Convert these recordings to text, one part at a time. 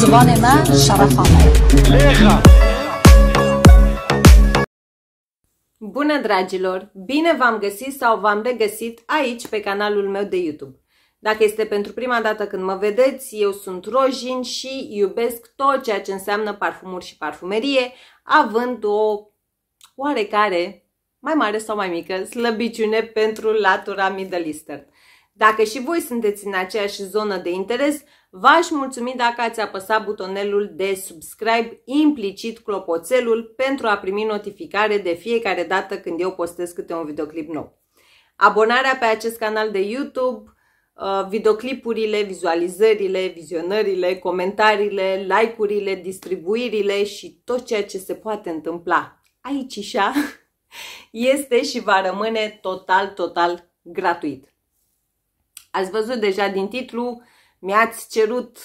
زبان شرف Bună dragilor! Bine v-am găsit sau v-am regăsit aici pe canalul meu de YouTube. Dacă este pentru prima dată când mă vedeți, eu sunt Rojin și iubesc tot ceea ce înseamnă parfumuri și parfumerie, având o oarecare, mai mare sau mai mică, slăbiciune pentru latura Middle Eastern. Dacă și voi sunteți în aceeași zonă de interes, V-aș mulțumi dacă ați apăsat butonelul de subscribe, implicit clopoțelul, pentru a primi notificare de fiecare dată când eu postez câte un videoclip nou. Abonarea pe acest canal de YouTube, uh, videoclipurile, vizualizările, vizionările, comentariile, like-urile, distribuirile și tot ceea ce se poate întâmpla aici și este și va rămâne total, total gratuit. Ați văzut deja din titlu, mi-ați cerut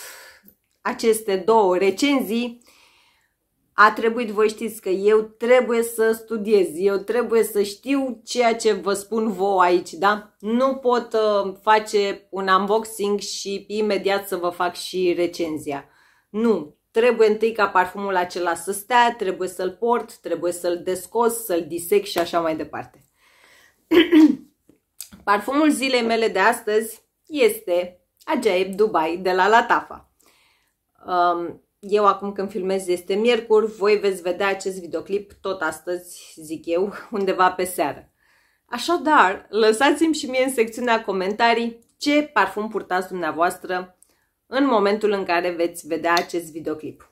aceste două recenzii, a trebuit, voi știți că eu trebuie să studiez, eu trebuie să știu ceea ce vă spun vouă aici, da? Nu pot uh, face un unboxing și imediat să vă fac și recenzia. Nu, trebuie întâi ca parfumul acela să stea, trebuie să-l port, trebuie să-l descos, să-l disec și așa mai departe. parfumul zilei mele de astăzi este Ajaib Dubai de la Latafa. Um, eu acum când filmez este miercuri, voi veți vedea acest videoclip tot astăzi, zic eu, undeva pe seară. Așadar, lăsați-mi și mie în secțiunea comentarii ce parfum purtați dumneavoastră în momentul în care veți vedea acest videoclip.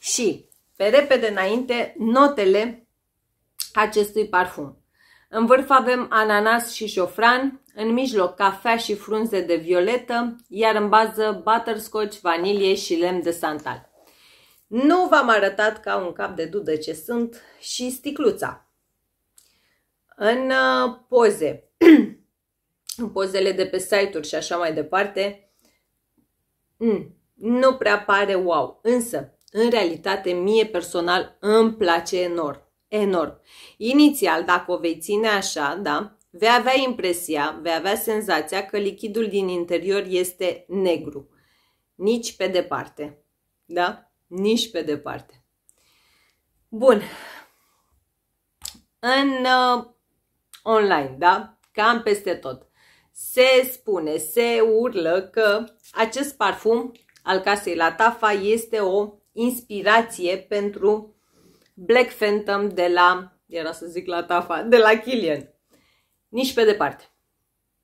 Și, pe repede înainte, notele acestui parfum. În vârf avem ananas și șofran, în mijloc cafea și frunze de violetă, iar în bază butterscotch, vanilie și lemn de santal. Nu v-am arătat ca un cap de dudă ce sunt și sticluța. În uh, poze, în pozele de pe site-uri și așa mai departe, mm, nu prea pare wow, însă, în realitate, mie personal îmi place enorm enorm. Inițial, dacă o vei ține așa, da, vei avea impresia, vei avea senzația că lichidul din interior este negru. Nici pe departe. Da? Nici pe departe. Bun. În uh, online, da? Cam peste tot. Se spune, se urlă că acest parfum al casei la Tafa este o inspirație pentru Black Phantom de la, era să zic la Tafa, de la Killian. Nici pe departe.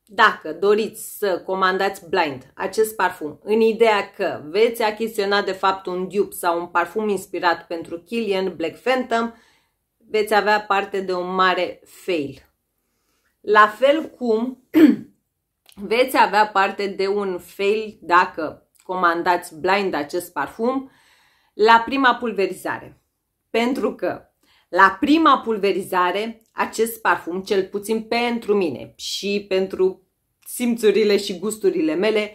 Dacă doriți să comandați blind acest parfum în ideea că veți achiziționa de fapt un dupe sau un parfum inspirat pentru Killian Black Phantom, veți avea parte de un mare fail. La fel cum veți avea parte de un fail dacă comandați blind acest parfum la prima pulverizare. Pentru că la prima pulverizare, acest parfum, cel puțin pentru mine și pentru simțurile și gusturile mele,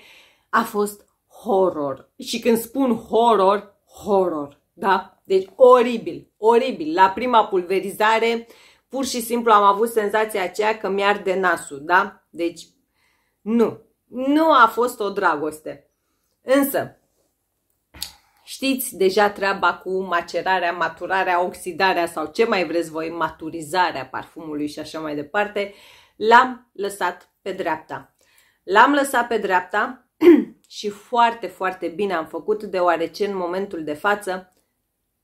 a fost horror. Și când spun horror, horror, da? Deci oribil, oribil. La prima pulverizare, pur și simplu am avut senzația aceea că mi de nasul, da? Deci, nu. Nu a fost o dragoste. Însă, Știți deja treaba cu macerarea, maturarea, oxidarea sau ce mai vreți voi, maturizarea parfumului și așa mai departe. L-am lăsat pe dreapta. L-am lăsat pe dreapta și foarte, foarte bine am făcut, deoarece în momentul de față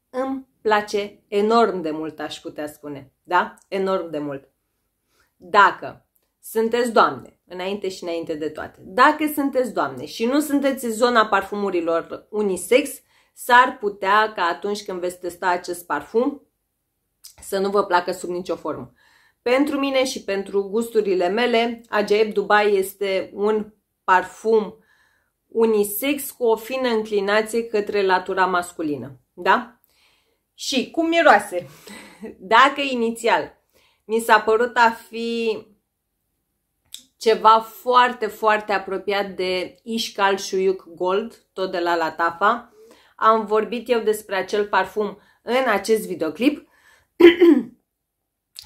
îmi place enorm de mult, aș putea spune. Da? Enorm de mult. Dacă sunteți doamne, înainte și înainte de toate, dacă sunteți doamne și nu sunteți în zona parfumurilor unisex, s-ar putea ca atunci când veți testa acest parfum să nu vă placă sub nicio formă. Pentru mine și pentru gusturile mele, Ajaib Dubai este un parfum unisex cu o fină înclinație către latura masculină. Da? Și cum miroase? Dacă inițial mi s-a părut a fi ceva foarte, foarte apropiat de Ishkal Shuyuk Gold, tot de la Latafa, am vorbit eu despre acel parfum în acest videoclip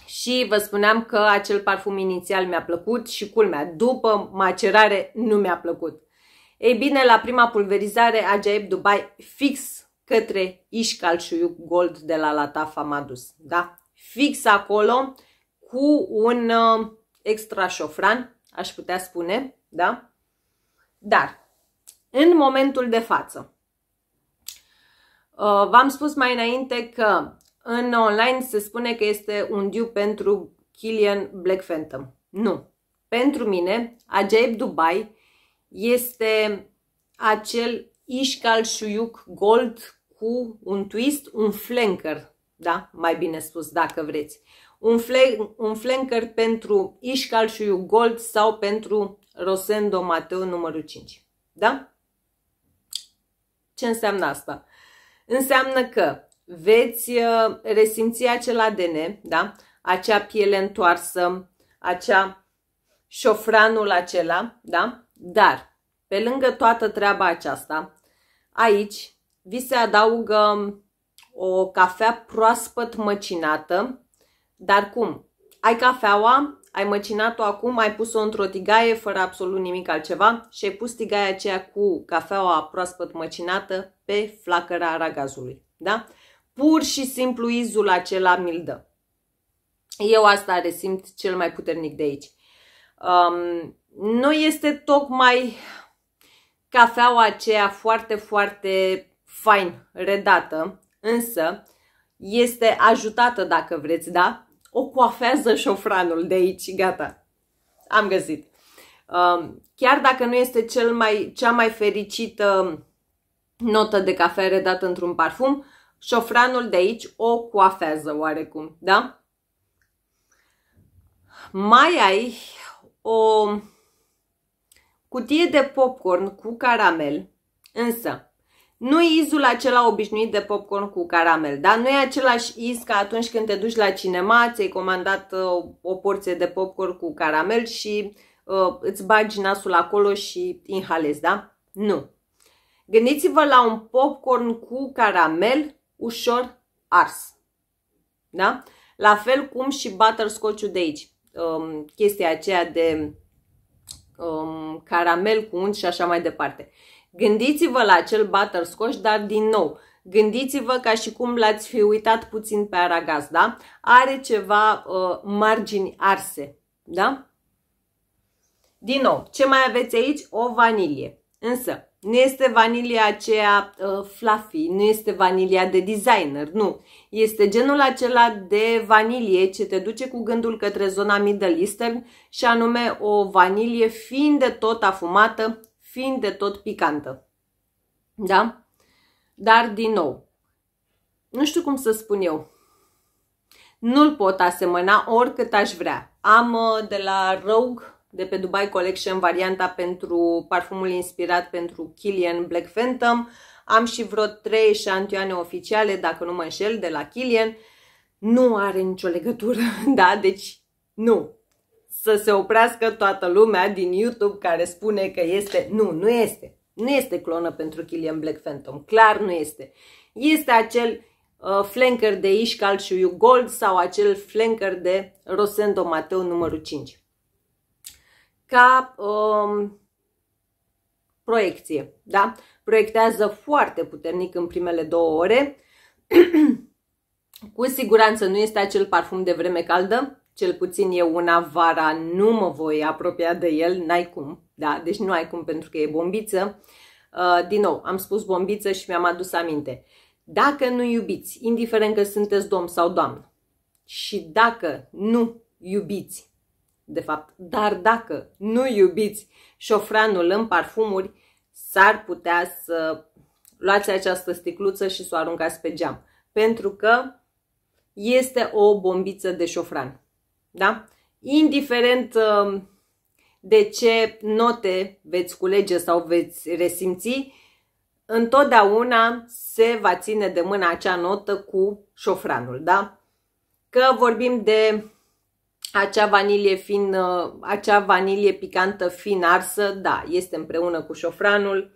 și vă spuneam că acel parfum inițial mi-a plăcut și culmea, după macerare nu mi-a plăcut. Ei bine, la prima pulverizare, Ajaib Dubai fix către Ishkal Shuyuk Gold de la Latafa m-a dus. Da? Fix acolo cu un uh, extra șofran, aș putea spune, da? Dar, în momentul de față, Uh, v-am spus mai înainte că în online se spune că este un diu pentru Killian Black Phantom. Nu. Pentru mine, Ajaib Dubai este acel Ishkal Shuyuk Gold cu un twist, un flanker, da? Mai bine spus, dacă vreți. Un, fl- un flanker pentru Ishkal Shuyuk Gold sau pentru Rosendo Mateo numărul 5. Da? Ce înseamnă asta? Înseamnă că veți uh, resimți acel ADN, da? acea piele întoarsă, acea șofranul acela, da? dar pe lângă toată treaba aceasta, aici vi se adaugă um, o cafea proaspăt măcinată, dar cum? Ai cafeaua ai măcinat-o acum, ai pus-o într-o tigaie fără absolut nimic altceva și ai pus tigaia aceea cu cafeaua proaspăt măcinată pe flacăra aragazului. Da? Pur și simplu izul acela mi-l dă. Eu asta resimt cel mai puternic de aici. Um, nu este tocmai cafeaua aceea foarte, foarte fain redată, însă este ajutată, dacă vreți, da? o coafează șofranul de aici, gata, am găsit. Um, chiar dacă nu este cel mai, cea mai fericită notă de cafea redată într-un parfum, șofranul de aici o coafează oarecum, da? Mai ai o cutie de popcorn cu caramel, însă nu e izul acela obișnuit de popcorn cu caramel, dar nu e același iz ca atunci când te duci la cinema, ți-ai comandat o, uh, o porție de popcorn cu caramel și uh, îți bagi nasul acolo și inhalezi, da? Nu. Gândiți-vă la un popcorn cu caramel ușor ars. Da? La fel cum și butterscotch-ul de aici. Um, chestia aceea de um, caramel cu unt și așa mai departe. Uh, Gândiți-vă la acel butterscotch, dar din nou, gândiți-vă ca și cum l-ați fi uitat puțin pe aragaz, da? Are ceva uh, margini arse, da? Din nou, ce mai aveți aici? O vanilie. Însă, nu este vanilia aceea uh, fluffy, nu este vanilia de designer, nu. Este genul acela de vanilie ce te duce cu gândul către zona Middle Eastern și anume o vanilie fiind de tot afumată, fiind de tot picantă. Da? Dar, din nou, nu știu cum să spun eu, nu-l pot asemăna oricât aș vrea. Am uh, de la Rogue, de pe Dubai Collection, varianta pentru parfumul inspirat pentru Kilian Black Phantom. Am și vreo trei șantioane oficiale, dacă nu mă înșel, de la Kilian. Nu are nicio legătură, da? Deci nu să se oprească toată lumea din YouTube care spune că este... Nu, nu este. Nu este clonă pentru Killian Black Phantom. Clar nu este. Este acel uh, flanker de Ishkal Shuyu Gold sau acel flanker de Rosendo Mateu numărul 5. Ca um, proiecție, da? Proiectează foarte puternic în primele două ore. Cu siguranță nu este acel parfum de vreme caldă, cel puțin eu una vara nu mă voi apropia de el, n-ai cum, da? Deci nu ai cum pentru că e bombiță. Uh, din nou, am spus bombiță și mi-am adus aminte. Dacă nu iubiți, indiferent că sunteți domn sau doamnă, și dacă nu iubiți, de fapt, dar dacă nu iubiți șofranul în parfumuri, s-ar putea să luați această sticluță și să o aruncați pe geam. Pentru că este o bombiță de șofran. Da? Indiferent um, de ce note veți culege sau veți resimți, întotdeauna se va ține de mână acea notă cu șofranul, da? Că vorbim de acea vanilie fin, uh, acea vanilie picantă fin arsă, da, este împreună cu șofranul.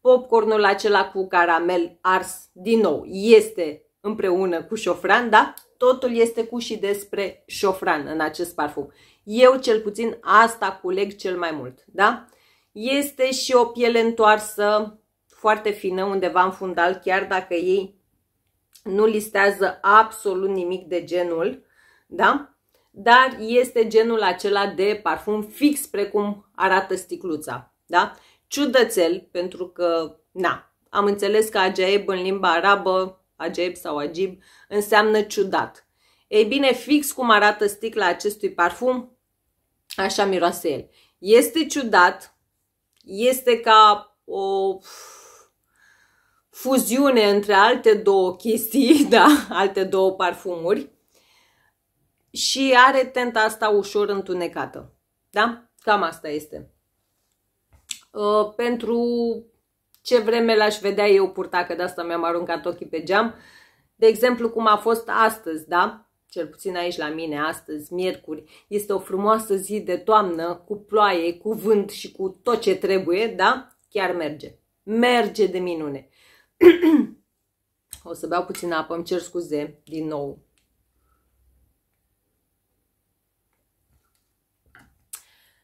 Popcornul acela cu caramel ars, din nou, este împreună cu șofran, da? totul este cu și despre șofran în acest parfum. Eu cel puțin asta culeg cel mai mult, da? Este și o piele întoarsă foarte fină undeva în fundal, chiar dacă ei nu listează absolut nimic de genul, da? Dar este genul acela de parfum fix precum arată sticluța, da? Ciudățel, pentru că, na, am înțeles că ajaib în limba arabă ageb sau agib, înseamnă ciudat. Ei bine, fix cum arată sticla acestui parfum, așa miroase el. Este ciudat, este ca o fuziune între alte două chestii, da, alte două parfumuri și are tenta asta ușor întunecată. Da? Cam asta este. Uh, pentru ce vreme l-aș vedea eu purta, că de asta mi-am aruncat ochii pe geam. De exemplu, cum a fost astăzi, da? cel puțin aici la mine astăzi, miercuri, este o frumoasă zi de toamnă, cu ploaie, cu vânt și cu tot ce trebuie, da? Chiar merge. Merge de minune. o să beau puțin apă, îmi cer scuze din nou.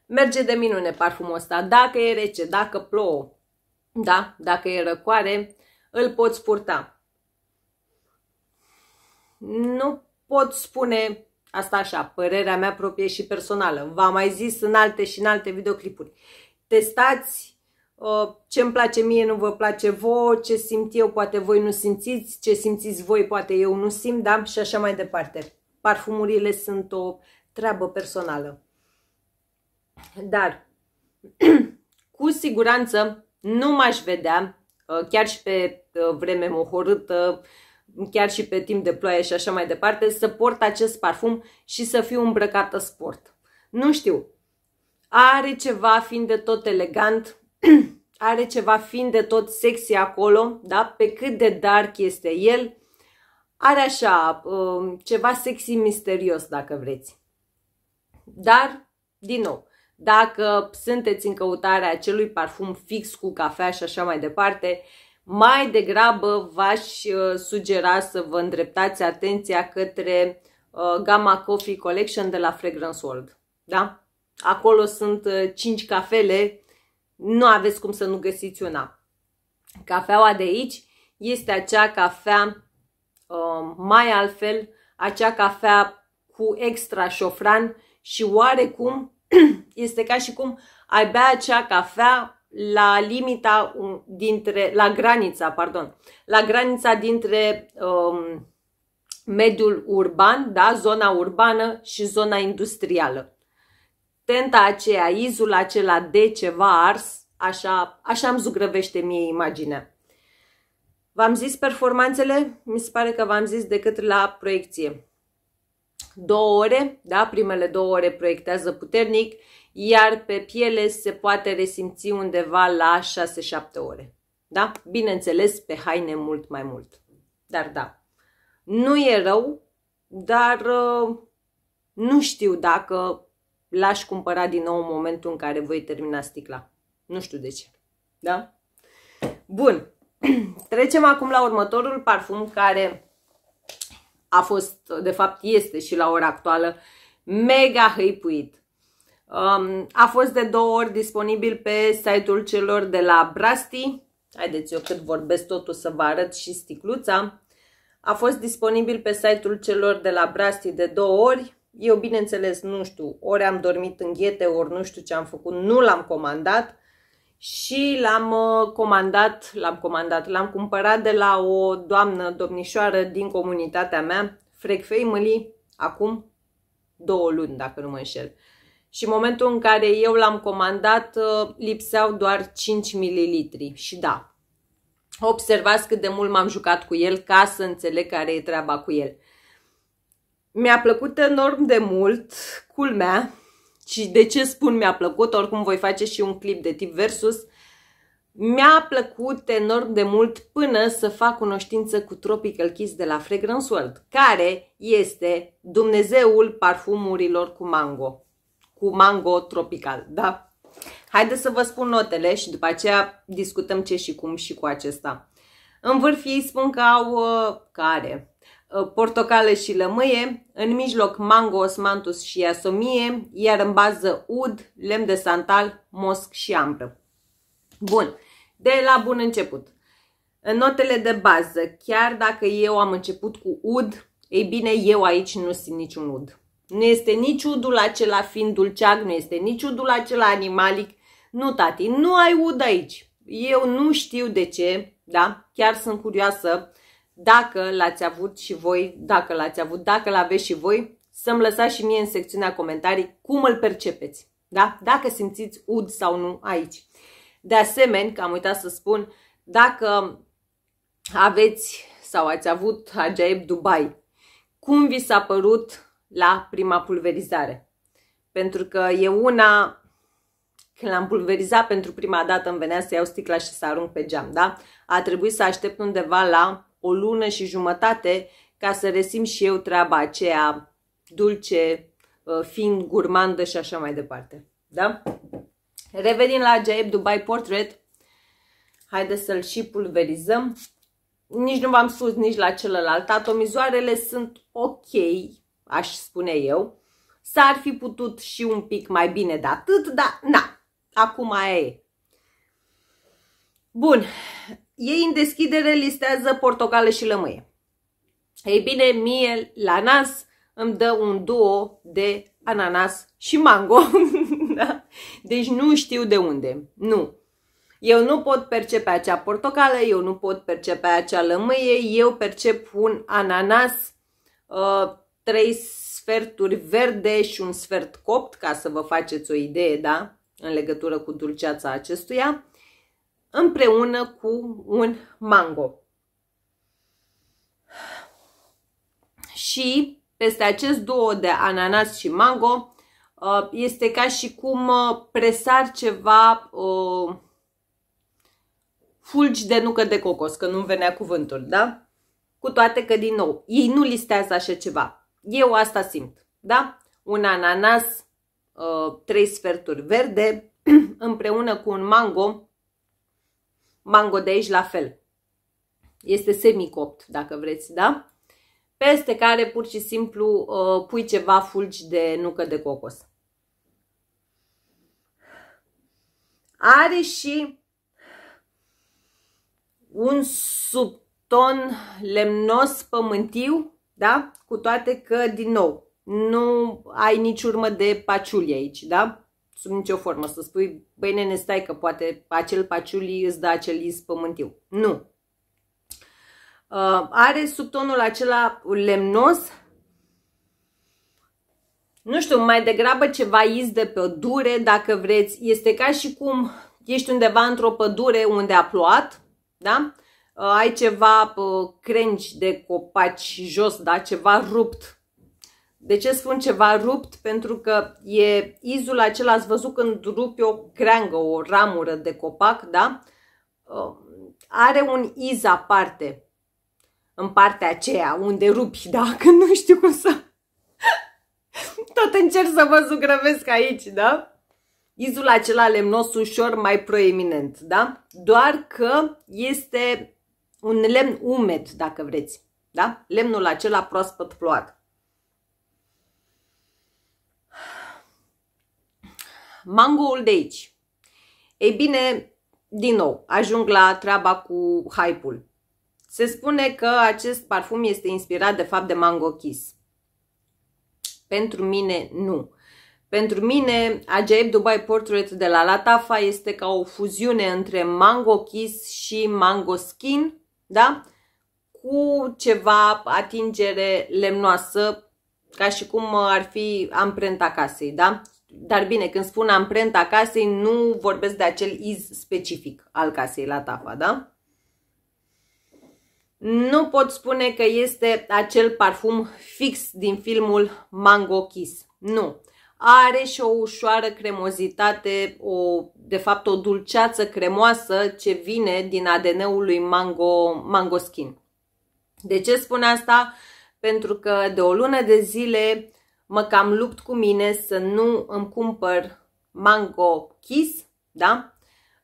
Merge de minune parfumul ăsta, dacă e rece, dacă plouă, da, dacă e răcoare, îl poți purta. Nu pot spune asta așa, părerea mea proprie și personală. V-am mai zis în alte și în alte videoclipuri. Testați uh, ce îmi place mie, nu vă place vouă, ce simt eu, poate voi nu simțiți, ce simțiți voi, poate eu nu simt, da? Și așa mai departe. Parfumurile sunt o treabă personală. Dar, cu siguranță, nu m-aș vedea, uh, chiar și pe uh, vreme mohorâtă, chiar și pe timp de ploaie și așa mai departe, să port acest parfum și să fiu îmbrăcată sport. Nu știu, are ceva fiind de tot elegant, are ceva fiind de tot sexy acolo, da? pe cât de dark este el, are așa uh, ceva sexy misterios dacă vreți. Dar, din nou, dacă sunteți în căutarea acelui parfum fix cu cafea și așa mai departe, mai degrabă v-aș uh, sugera să vă îndreptați atenția către uh, gama Coffee Collection de la Fragrance World. Da? Acolo sunt 5 uh, cafele, nu aveți cum să nu găsiți una. Cafeaua de aici este acea cafea mai altfel, acea cafea cu extra șofran și oarecum este ca și cum ai bea acea cafea la limita dintre, la granița, pardon, la granița dintre um, mediul urban, da, zona urbană și zona industrială. Tenta aceea, izul acela de ceva ars, așa, așa îmi zugrăvește mie imaginea. V-am zis performanțele? Mi se pare că v-am zis decât la proiecție două ore, da? primele două ore proiectează puternic, iar pe piele se poate resimți undeva la 6-7 ore. Da? Bineînțeles, pe haine mult mai mult. Dar da, nu e rău, dar uh, nu știu dacă l-aș cumpăra din nou în momentul în care voi termina sticla. Nu știu de ce. Da? Bun. Trecem acum la următorul parfum care a fost, de fapt este și la ora actuală, mega hăipuit. Um, a fost de două ori disponibil pe site-ul celor de la Brasti. Haideți, eu cât vorbesc totul să vă arăt și sticluța. A fost disponibil pe site-ul celor de la Brasti de două ori. Eu, bineînțeles, nu știu, ori am dormit în ghete, ori nu știu ce am făcut, nu l-am comandat și l-am uh, comandat, l-am comandat, l-am cumpărat de la o doamnă, domnișoară din comunitatea mea, Frec Family, acum două luni, dacă nu mă înșel. Și în momentul în care eu l-am comandat, uh, lipseau doar 5 ml. Și da, observați cât de mult m-am jucat cu el ca să înțeleg care e treaba cu el. Mi-a plăcut enorm de mult, culmea, și de ce spun mi-a plăcut, oricum voi face și un clip de tip versus. Mi-a plăcut enorm de mult până să fac cunoștință cu Tropical Kiss de la Fragrance World, care este Dumnezeul parfumurilor cu mango, cu mango tropical, da? Haideți să vă spun notele și după aceea discutăm ce și cum și cu acesta. În vârf ei spun că au, uh, care, Ă, portocale și lămâie, în mijloc mango, osmantus și iasomie, iar în bază ud, lemn de santal, mosc și ambră. Bun, de la bun început. În notele de bază, chiar dacă eu am început cu ud, ei bine, eu aici nu simt niciun ud. Nu este nici udul acela fiind dulceag, nu este nici udul acela animalic. Nu, tati, nu ai ud aici. Eu nu știu de ce, da? Chiar sunt curioasă uh, dacă l-ați avut și voi, dacă l-ați avut, dacă l-aveți și voi, să-mi lăsați și mie în secțiunea comentarii cum îl percepeți, da? dacă simțiți ud sau nu aici. De asemenea, că am uitat să spun, dacă aveți sau ați avut ajaib Dubai, cum vi s-a părut la prima pulverizare? Pentru că e una, când l-am pulverizat pentru prima dată, îmi venea să iau sticla și să arunc pe geam, da? A trebuit să aștept undeva la o lună și jumătate ca să resim și eu treaba aceea dulce, uh, fiind gurmandă și așa mai departe. Da? Revenim la Jaeb Dubai Portrait, haideți să-l și pulverizăm. Nici nu v-am spus nici la celălalt. Atomizoarele sunt ok, aș spune eu. S-ar fi putut și un pic mai bine de atât, dar na, acum e. Bun, ei în deschidere listează portocale și lămâie. Ei bine, mie la nas îmi dă un duo de ananas și mango. da? Deci nu știu de unde. Nu. Eu nu pot percepe acea portocală, eu nu pot percepe acea lămâie, eu percep un ananas, uh, trei sferturi verde și un sfert copt, ca să vă faceți o idee, da? În legătură cu dulceața acestuia împreună cu un mango. Și peste acest duo de ananas și mango uh, este ca și cum uh, presar ceva uh, fulgi de nucă de cocos, că nu venea cuvântul, da? Cu toate că, din nou, ei nu listează așa ceva. Eu asta simt, da? Un ananas, trei sferturi verde, împreună cu un mango, Mango de aici la fel. Este semicopt, dacă vreți, da? Peste care pur și simplu uh, pui ceva fulgi de nucă de cocos. Are și un subton lemnos pământiu, da? Cu toate că, din nou, nu ai nici urmă de paciulie aici, da? sub nicio formă, să spui, băi nene, stai că poate acel paciuli îți dă acel iz pământiu. Nu. Uh, are subtonul acela lemnos, nu știu, mai degrabă ceva iz de pădure, dacă vreți. Este ca și cum ești undeva într-o pădure unde a plouat, da? Uh, ai ceva uh, crengi de copaci jos, da? Ceva rupt de ce spun ceva rupt? Pentru că e izul acela, ați văzut când rupi o creangă, o ramură de copac, da? Um, are un iz aparte în partea aceea, unde rupi, da? că nu știu cum să... Tot încerc să vă zugrăvesc aici, da? Izul acela lemnos ușor mai proeminent, da? Doar că este un lemn umed, dacă vreți, da? Lemnul acela proaspăt ploat. mangoul de aici. Ei bine, din nou, ajung la treaba cu hype-ul. Se spune că acest parfum este inspirat de fapt de Mango Kiss. Pentru mine, nu. Pentru mine, Ajaib Dubai Portrait de la Latafa este ca o fuziune între Mango Kiss și Mango Skin, da? Cu ceva atingere lemnoasă, ca și cum ar fi amprenta casei, da? Dar bine, când spun amprenta casei, nu vorbesc de acel iz specific al casei la tapa, da? Nu pot spune că este acel parfum fix din filmul Mango Kiss. Nu. Are și o ușoară cremozitate, o, de fapt o dulceață cremoasă ce vine din ADN-ul lui Mango, Mango Skin. De ce spun asta? Pentru că de o lună de zile mă cam lupt cu mine să nu îmi cumpăr Mango Kiss, da?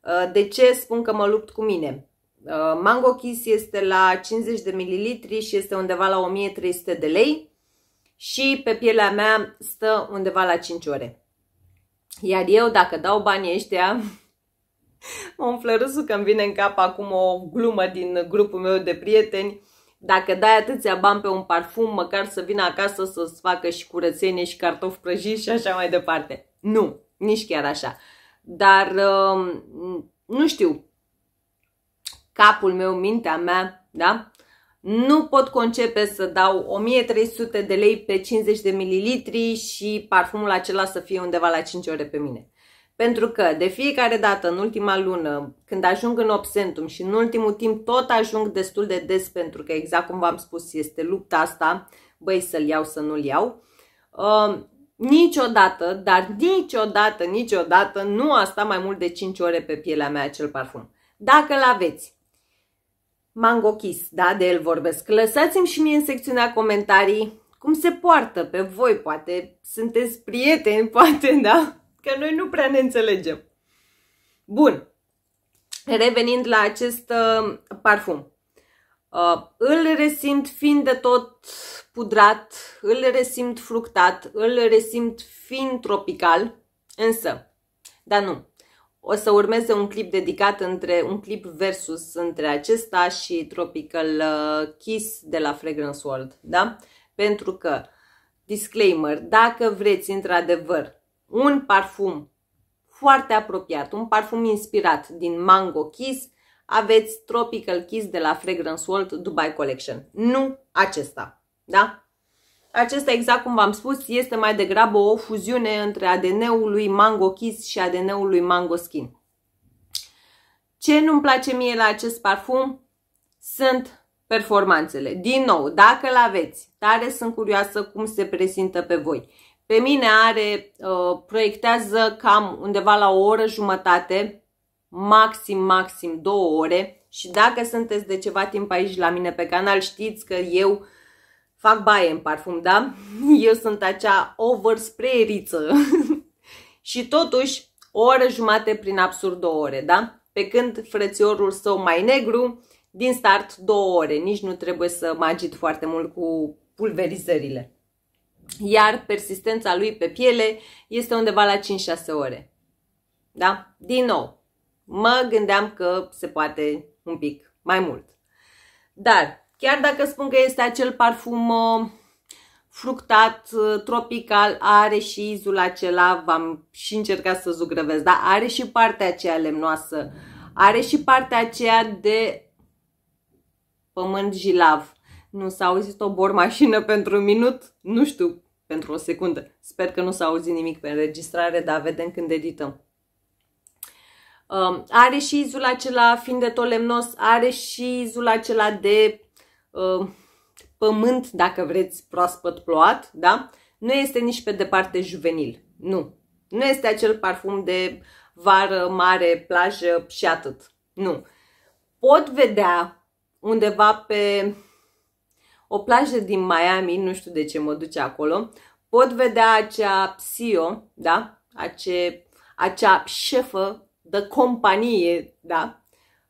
Uh, de ce spun că mă lupt cu mine? Uh, mango Kiss este la 50 de mililitri și este undeva la 1300 de lei și pe pielea mea stă undeva la 5 ore. Iar eu, dacă dau banii ăștia, mă umflă râsul că îmi vine în cap acum o glumă din grupul meu de prieteni, dacă dai atâția bani pe un parfum, măcar să vină acasă să-ți facă și curățenie și cartofi prăjiți și așa mai departe. Nu, nici chiar așa. Dar, um, nu știu, capul meu, mintea mea, da? Nu pot concepe să dau 1300 de lei pe 50 de mililitri și parfumul acela să fie undeva la 5 ore pe mine. Pentru că de fiecare dată, în ultima lună, când ajung în obsentum și în ultimul timp tot ajung destul de des, pentru că exact cum v-am spus, este lupta asta, băi să-l iau, să nu-l iau, uh, niciodată, dar niciodată, niciodată nu a stat mai mult de 5 ore pe pielea mea acel parfum. Dacă l-aveți, Mango Kiss, da, de el vorbesc. Lăsați-mi și mie în secțiunea comentarii cum se poartă pe voi, poate sunteți prieteni, poate, da? că noi nu prea ne înțelegem. Bun, revenind la acest uh, parfum. Uh, îl resimt fiind de tot pudrat, îl resimt fructat, îl resimt fiind tropical, însă, dar nu, o să urmeze un clip dedicat între un clip versus între acesta și Tropical uh, Kiss de la Fragrance World, da? Pentru că, disclaimer, dacă vreți într-adevăr un parfum foarte apropiat, un parfum inspirat din Mango Kiss, aveți Tropical Kiss de la Fragrance World Dubai Collection. Nu acesta, da? Acesta, exact cum v-am spus, este mai degrabă o fuziune între ADN-ul lui Mango Kiss și ADN-ul lui Mango Skin. Ce nu-mi place mie la acest parfum sunt performanțele. Din nou, dacă l aveți, tare sunt curioasă cum se prezintă pe voi. Pe mine are, uh, proiectează cam undeva la o oră jumătate, maxim, maxim două ore. Și dacă sunteți de ceva timp aici la mine pe canal, știți că eu fac baie în parfum, da? Eu sunt acea oversprayeriță. și totuși, o oră jumate prin absurd două ore, da? Pe când frățiorul său mai negru, din start două ore. Nici nu trebuie să mă agit foarte mult cu pulverizările iar persistența lui pe piele este undeva la 5-6 ore. Da? Din nou, mă gândeam că se poate un pic mai mult. Dar, chiar dacă spun că este acel parfum uh, fructat, uh, tropical, are și izul acela, v-am și încercat să zugrăvesc, dar are și partea aceea lemnoasă, are și partea aceea de pământ jilav, nu s-a auzit o mașină pentru un minut? Nu știu, pentru o secundă. Sper că nu s-a auzit nimic pe înregistrare, dar vedem când edităm. Um, are și izul acela, fiind de tot lemnos, are și izul acela de uh, pământ, dacă vreți, proaspăt plouat, da? Nu este nici pe departe juvenil, nu. Nu este acel parfum de vară, mare, plajă și atât, nu. Pot vedea undeva pe o plajă din Miami, nu știu de ce mă duce acolo, pot vedea acea psio, da? Ace, acea șefă de companie, da?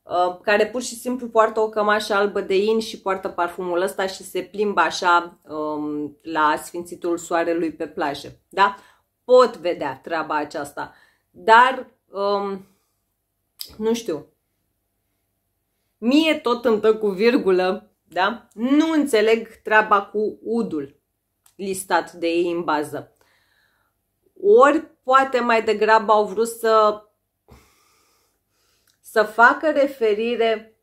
Uh, care pur și simplu poartă o cămașă albă de in și poartă parfumul ăsta și se plimbă așa um, la sfințitul soarelui pe plajă. Da? Pot vedea treaba aceasta, dar um, nu știu. Mie tot îmi cu virgulă da? Nu înțeleg treaba cu udul listat de ei în bază. Ori poate mai degrabă au vrut să, să facă referire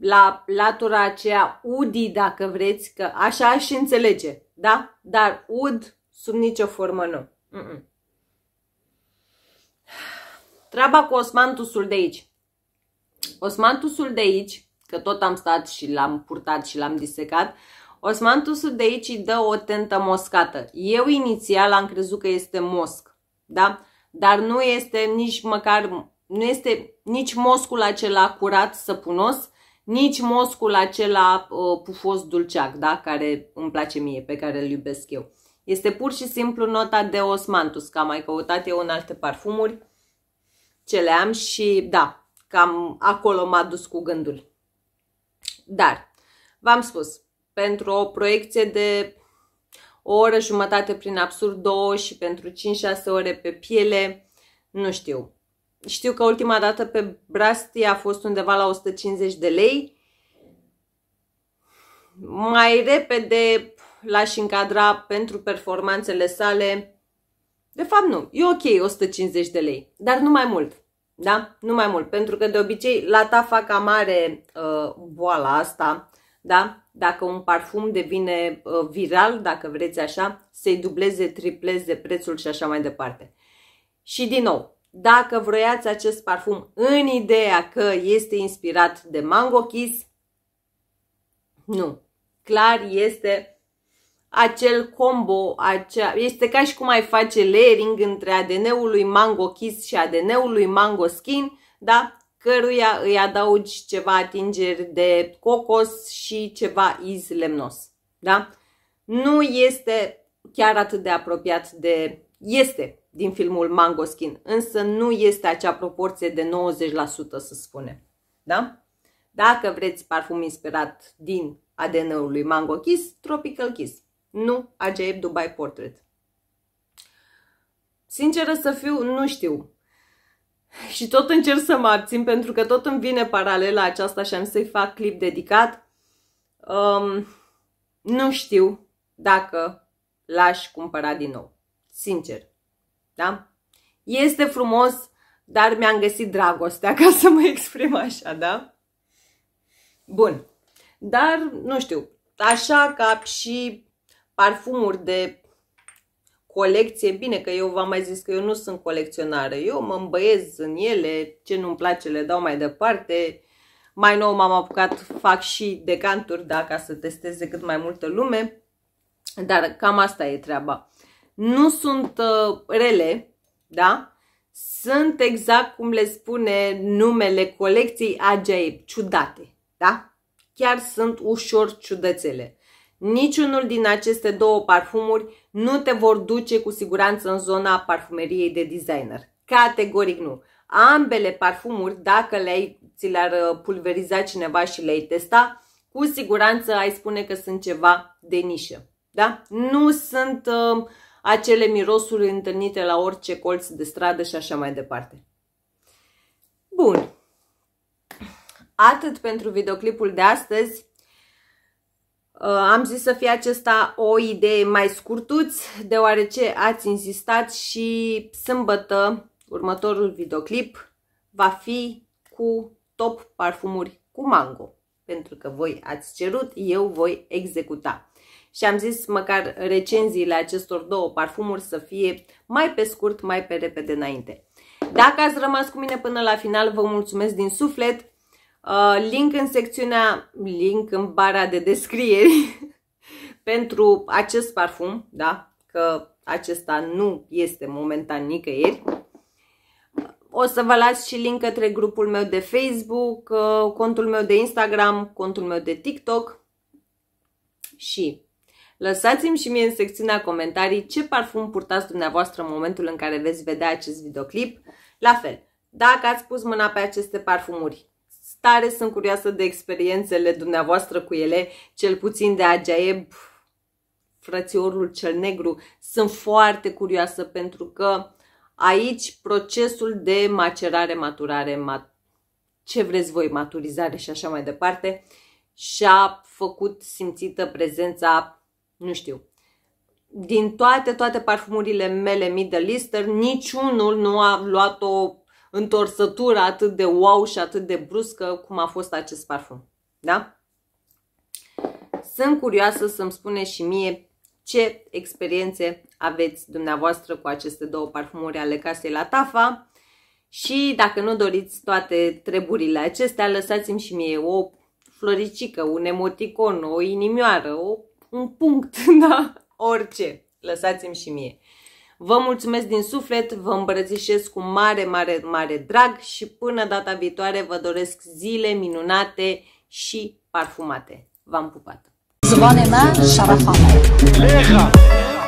la latura aceea udi, dacă vreți, că așa aș înțelege, da? Dar ud sub nicio formă nu. Mm-mm. Treaba cu osmantusul de aici. Osmantusul de aici că tot am stat și l-am purtat și l-am disecat, osmantusul de aici îi dă o tentă moscată. Eu inițial am crezut că este mosc, da? Dar nu este nici măcar, nu este nici moscul acela curat, săpunos, nici moscul acela uh, pufos dulceac, da? Care îmi place mie, pe care îl iubesc eu. Este pur și simplu nota de osmantus, că am mai căutat eu în alte parfumuri ce le am și da, cam acolo m-a dus cu gândul. Dar, v-am spus, pentru o proiecție de o oră jumătate prin absurd, două și pentru 5-6 ore pe piele, nu știu. Știu că ultima dată pe Brasti a fost undeva la 150 de lei. Mai repede l-aș încadra pentru performanțele sale. De fapt nu, e ok 150 de lei, dar nu mai mult da? Nu mai mult, pentru că de obicei la ta fac amare uh, boala asta, da? Dacă un parfum devine uh, viral, dacă vreți așa, să-i dubleze, tripleze prețul și așa mai departe. Și din nou, dacă vroiați acest parfum în ideea că este inspirat de Mango Kiss, nu. Clar este acel combo, acea, este ca și cum ai face layering între ADN-ul lui Mango Kiss și ADN-ul lui Mango Skin, da? căruia îi adaugi ceva atingeri de cocos și ceva iz lemnos. Da? Nu este chiar atât de apropiat de... Este din filmul Mango Skin, însă nu este acea proporție de 90% să spunem. Da? Dacă vreți parfum inspirat din ADN-ul lui Mango Kiss, Tropical Kiss. Nu Ajaib Dubai Portrait. Sinceră să fiu, nu știu. Și tot încerc să mă abțin pentru că tot îmi vine paralela aceasta și am să-i fac clip dedicat. Um, nu știu dacă l-aș cumpăra din nou. Sincer. Da? Este frumos, dar mi-am găsit dragostea ca să mă exprim așa, da? Bun. Dar, nu știu, așa ca și parfumuri de colecție, bine că eu v-am mai zis că eu nu sunt colecționară, eu mă îmbăiez în ele, ce nu-mi place le dau mai departe, mai nou m-am apucat, fac și decanturi, da, ca să testeze cât mai multă lume, dar cam asta e treaba. Nu sunt uh, rele, da? Sunt exact cum le spune numele colecției AJ, ciudate, da? Chiar sunt ușor ciudățele. Niciunul din aceste două parfumuri nu te vor duce cu siguranță în zona parfumeriei de designer. Categoric nu. Ambele parfumuri, dacă le-ai, ți le-ar uh, pulveriza cineva și le-ai testa, cu siguranță ai spune că sunt ceva de nișă. Da? Nu sunt uh, acele mirosuri întâlnite la orice colț de stradă și așa mai departe. Bun. Atât pentru videoclipul de astăzi. Uh, am zis să fie acesta o idee mai scurtuț, deoarece ați insistat și sâmbătă următorul videoclip va fi cu top parfumuri cu mango. Pentru că voi ați cerut, eu voi executa. Și am zis măcar recenziile acestor două parfumuri să fie mai pe scurt, mai pe repede înainte. Dacă ați rămas cu mine până la final, vă mulțumesc din suflet. Uh, link în secțiunea, link în bara de descrieri pentru acest parfum, da? Că acesta nu este momentan nicăieri. O să vă las și link către grupul meu de Facebook, uh, contul meu de Instagram, contul meu de TikTok și lăsați-mi și mie în secțiunea comentarii ce parfum purtați dumneavoastră în momentul în care veți vedea acest videoclip. La fel, dacă ați pus mâna pe aceste parfumuri, tare sunt curioasă de experiențele dumneavoastră cu ele, cel puțin de Ajaeb, frățiorul cel negru. Sunt foarte curioasă pentru că aici procesul de macerare, maturare, mat- ce vreți voi, maturizare și așa mai departe, și-a făcut simțită prezența, nu știu, din toate, toate parfumurile mele Middle Eastern, niciunul nu a luat o întorsătură atât de wow și atât de bruscă cum a fost acest parfum. Da? Sunt curioasă să-mi spune și mie ce experiențe aveți dumneavoastră cu aceste două parfumuri ale casei la Tafa și dacă nu doriți toate treburile acestea, lăsați-mi și mie o floricică, un emoticon, o inimioară, o, un punct, da? orice. Lăsați-mi și mie. Vă mulțumesc din suflet, vă îmbrățișez cu mare, mare, mare drag și până data viitoare vă doresc zile minunate și parfumate. V-am pupat! Zvonena Șarafame.